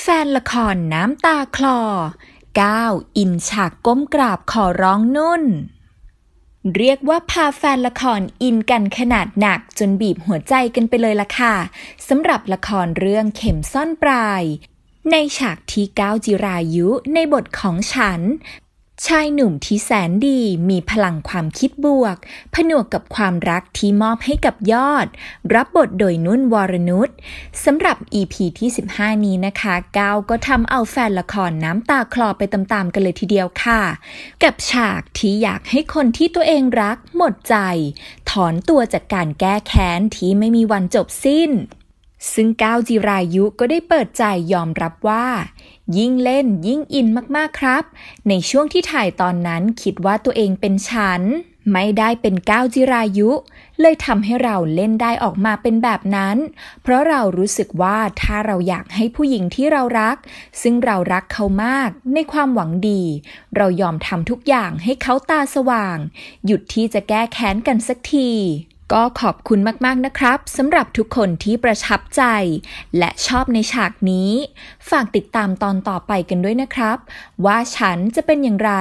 แฟนละครน้ำตาคลอก้าวอินฉากก้มกราบขอร้องนุ่น เรียกว่าพาแฟนละครอินกันขนาดหนักจนบีบหัวใจกันไปเลยล่ะค่ะสำหรับละครเรื่องเข็มซ่อนปลาย ในฉากที่ก้าวจิรายุในบทของฉันชายหนุ่มที่แสนดี มีพลังความคิดบวก ผนวกกับความรักที่มอบให้กับยอด รับบทโดยนุ่นวรนุชสำหรับ EP ที่ 15 นี้นะคะ ก้าวก็ทำเอาแฟนละครน้ำตาคลอไปตามๆกันเลยทีเดียวค่ะ กับฉากที่อยากให้คนที่ตัวเองรักหมดใจ ถอนตัวจากการแก้แค้นที่ไม่มีวันจบสิ้นซึ่งก้าวจิรายุก็ได้เปิดใจยอมรับว่า ยิ่งเล่นยิ่งอินมากๆครับ ในช่วงที่ถ่ายตอนนั้นคิดว่าตัวเองเป็นฉัน ไม่ได้เป็นก้าวจิรายุ เลยทำให้เราเล่นได้ออกมาเป็นแบบนั้น เพราะเรารู้สึกว่าถ้าเราอยากให้ผู้หญิงที่เรารัก ซึ่งเรารักเขามากในความหวังดี เรายอมทำทุกอย่างให้เขาตาสว่าง หยุดที่จะแก้แค้นกันสักทีก็ขอบคุณมาก ๆ นะครับสำหรับทุกคนที่ประทับใจ และชอบในฉากนี้ ฝากติดตามตอนต่อไปกันด้วยนะครับ ว่าฉันจะเป็นอย่างไร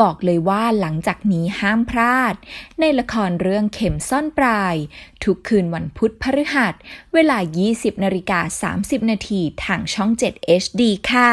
บอกเลยว่าหลังจากนี้ห้ามพลาด ในละครเรื่องเข็มซ่อนปลาย ทุกคืนวันพุธพฤหัส เวลา 20นาฬิกา30 นาทีทางช่อง 7 HD ค่ะ